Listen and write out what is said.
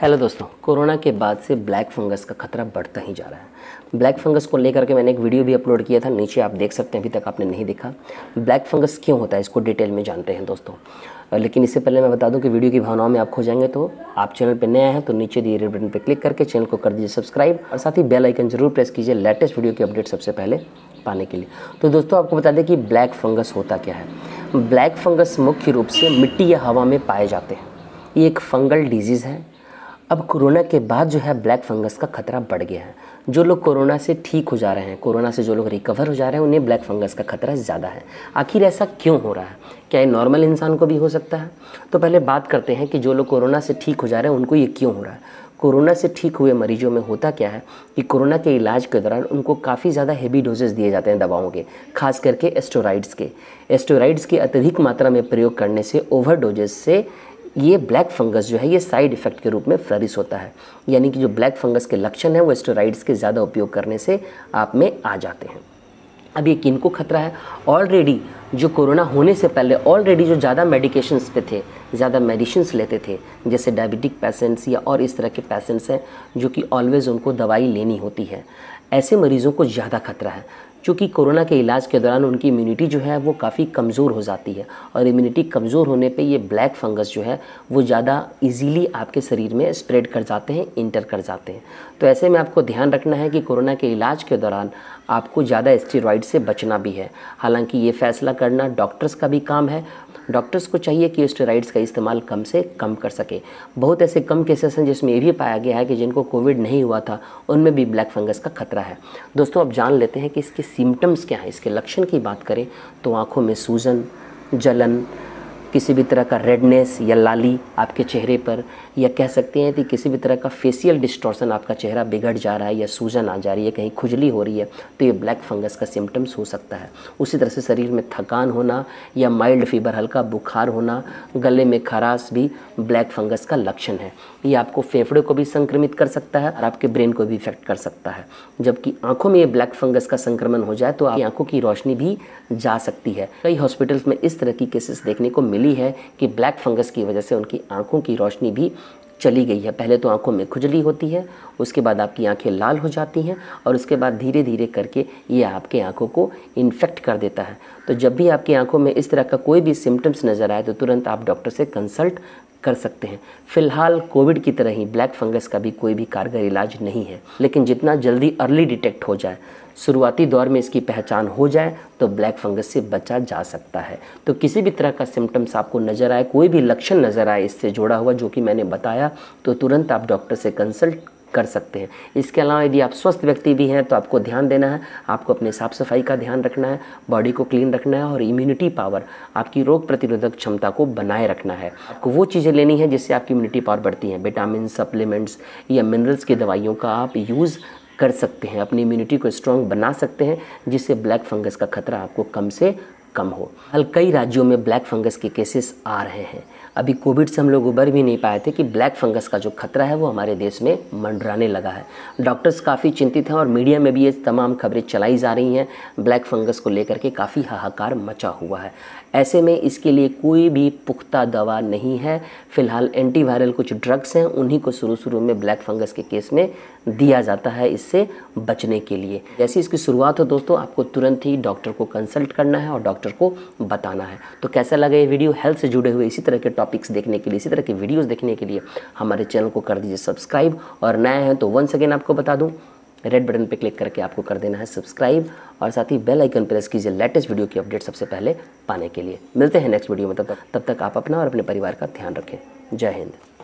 hello दोस्तों corona के बाद से ब्लैक फंगस का खतरा बढ़ता ही जा रहा है ब्लैक फंगस को लेकर के मैंने एक वीडियो भी अपलोड किया था नीचे आप देख सकते हैं अभी तक आपने नहीं देखा ब्लैक फंगस क्यों होता है इसको डिटेल में जानते हैं दोस्तों लेकिन इससे पहले मैं बता दूं कि वीडियो की भावनाओं में आप खो जाएंगे तो आप चैनल पर नए हैं तो नीचे दिए रेड बटन पर क्लिक करके चैनल को कर दीजिए सब्सक्राइब और साथ ही बेल आइकन जरूर प्रेस कीजिए लेटेस्ट वीडियो की अपडेट सबसे पहले पाने के लिए तो दोस्तों आपको बता दें कि ब्लैक फंगस होता क्या है ब्लैक फंगस मुख्य रूप से मिट्टी या हवा में पाए जाते हैं ये एक फंगल डिजीज़ है अब कोरोना के बाद जो है ब्लैक फंगस का खतरा बढ़ गया है जो लोग कोरोना से ठीक हो जा रहे हैं कोरोना से जो लोग रिकवर हो जा रहे हैं उन्हें ब्लैक फंगस का खतरा ज़्यादा है आखिर ऐसा क्यों हो रहा है क्या ये नॉर्मल इंसान को भी हो सकता है तो पहले बात करते हैं कि जो लोग कोरोना से ठीक हो जा रहे हैं उनको ये क्यों हो रहा है कोरोना से ठीक हुए मरीजों में होता क्या है कि कोरोना के इलाज के दौरान उनको काफ़ी ज़्यादा हैवी डोजेज दिए जाते हैं दवाओं के खास करके एस्टोराइड्स के एस्टोराइड्स के अत्यधिक मात्रा में प्रयोग करने से ओवर डोजेस से ये ब्लैक फंगस जो है ये साइड इफेक्ट के रूप में फ्लरिस होता है यानी कि जो ब्लैक फंगस के लक्षण हैं वो स्टेराइड्स के ज़्यादा उपयोग करने से आप में आ जाते हैं अब ये किन को खतरा है ऑलरेडी जो कोरोना होने से पहले ऑलरेडी जो ज़्यादा मेडिकेशंस पे थे ज़्यादा मेडिसिंस लेते थे जैसे डायबिटिक पेशेंट्स या और इस तरह के पेशेंट्स हैं जो कि ऑलवेज़ उनको दवाई लेनी होती है ऐसे मरीज़ों को ज़्यादा खतरा है चूँकि कोरोना के इलाज के दौरान उनकी इम्यूनिटी जो है वो काफ़ी कमज़ोर हो जाती है और इम्यूनिटी कमज़ोर होने पे ये ब्लैक फंगस जो है वो ज़्यादा इजीली आपके शरीर में स्प्रेड कर जाते हैं इंटर कर जाते हैं तो ऐसे में आपको ध्यान रखना है कि कोरोना के इलाज के दौरान आपको ज़्यादा स्टेरॉइड से बचना भी है हालांकि ये फैसला करना डॉक्टर्स का भी काम है डॉक्टर्स को चाहिए कि स्टेराइड्स का इस्तेमाल कम से कम कर सके बहुत ऐसे कम केसेस हैं जिसमें ये भी पाया गया है कि जिनको कोविड नहीं हुआ था उनमें भी ब्लैक फंगस का खतरा है दोस्तों अब जान लेते हैं कि इसके सिम्टम्स क्या हैं इसके लक्षण की बात करें तो आँखों में सूजन जलन किसी भी तरह का रेडनेस या लाली आपके चेहरे पर या कह सकते हैं कि किसी भी तरह का फेसियल डिस्टॉर्सन आपका चेहरा बिगड़ जा रहा है या सूजन आ जा रही है कहीं खुजली हो रही है तो ये ब्लैक फंगस का सिम्टम्स हो सकता है उसी तरह से शरीर में थकान होना या माइल्ड फीवर हल्का बुखार होना गले में खराश भी ब्लैक फंगस का लक्षण है ये आपको फेफड़े को भी संक्रमित कर सकता है और आपके ब्रेन को भी इफेक्ट कर सकता है जबकि आंखों में ये ब्लैक फंगस का संक्रमण हो जाए तो आपकी आंखों की रोशनी भी जा सकती है कई हॉस्पिटल्स में इस तरह की केसेस देखने को मिली चली है कि ब्लैक फंगस की वजह से उनकी आँखों की रोशनी भी चली गई है पहले तो आंखों में खुजली होती है उसके बाद आपकी आंखें लाल हो जाती हैं और उसके बाद धीरे धीरे करके ये आपके आंखों को इन्फेक्ट कर देता है तो जब भी आपकी आंखों में इस तरह का कोई भी सिम्टम्स नज़र आए तो तुरंत आप डॉक्टर से कंसल्ट कर सकते हैं फिलहाल कोविड की तरह ही ब्लैक फंगस का भी कोई भी कारगर इलाज नहीं है लेकिन जितना जल्दी अर्ली डिटेक्ट हो जाए शुरुआती दौर में इसकी पहचान हो जाए तो ब्लैक फंगस से बचा जा सकता है तो किसी भी तरह का सिम्टम्स आपको नज़र आए कोई भी लक्षण नज़र आए इससे जुड़ा हुआ जो कि मैंने बताया तो तुरंत आप डॉक्टर से कंसल्ट कर सकते हैं इसके अलावा यदि आप स्वस्थ व्यक्ति भी हैं तो आपको ध्यान देना है आपको अपने साफ़ सफाई का ध्यान रखना है बॉडी को क्लीन रखना है और इम्यूनिटी पावर आपकी रोग प्रतिरोधक क्षमता को बनाए रखना है आपको वो चीज़ें लेनी है जिससे आपकी इम्यूनिटी पावर बढ़ती है विटामिन सप्लीमेंट्स या मिनरल्स की दवाइयों का आप यूज़ कर सकते हैं अपनी इम्यूनिटी को स्ट्रॉन्ग बना सकते हैं जिससे ब्लैक फंगस का खतरा आपको कम से कम हो हाल कई राज्यों में ब्लैक फंगस के केसेस आ रहे हैं अभी कोविड से हम लोग उबर भी नहीं पाए थे कि ब्लैक फंगस का जो खतरा है वो हमारे देश में मंडराने लगा है डॉक्टर्स काफ़ी चिंतित हैं और मीडिया में भी ये तमाम खबरें चलाई जा रही हैं ब्लैक फंगस को लेकर के काफ़ी हाहाकार मचा हुआ है ऐसे में इसके लिए कोई भी पुख्ता दवा नहीं है फिलहाल एंटीवायरल कुछ ड्रग्स हैं उन्हीं को शुरू शुरू में ब्लैक फंगस के केस में दिया जाता है इससे बचने के लिए जैसी इसकी शुरुआत हो दोस्तों आपको तुरंत ही डॉक्टर को कंसल्ट करना है और डॉक्टर मास्टर को बताना है तो कैसा लगा ये वीडियो हेल्थ से जुड़े हुए इसी तरह के टॉपिक्स देखने के लिए इसी तरह के वीडियोज़ देखने के लिए हमारे चैनल को कर दीजिए सब्सक्राइब और नए हैं तो वंस अगेन आपको बता दूँ रेड बटन पर क्लिक करके आपको कर देना है सब्सक्राइब और साथ ही बेल आइकन प्रेस कीजिए लेटेस्ट वीडियो की अपडेट सबसे पहले पाने के लिए मिलते हैं नेक्स्ट वीडियो में तब तक तब तक आप अपना और अपने परिवार का ध्यान रखें जय हिंद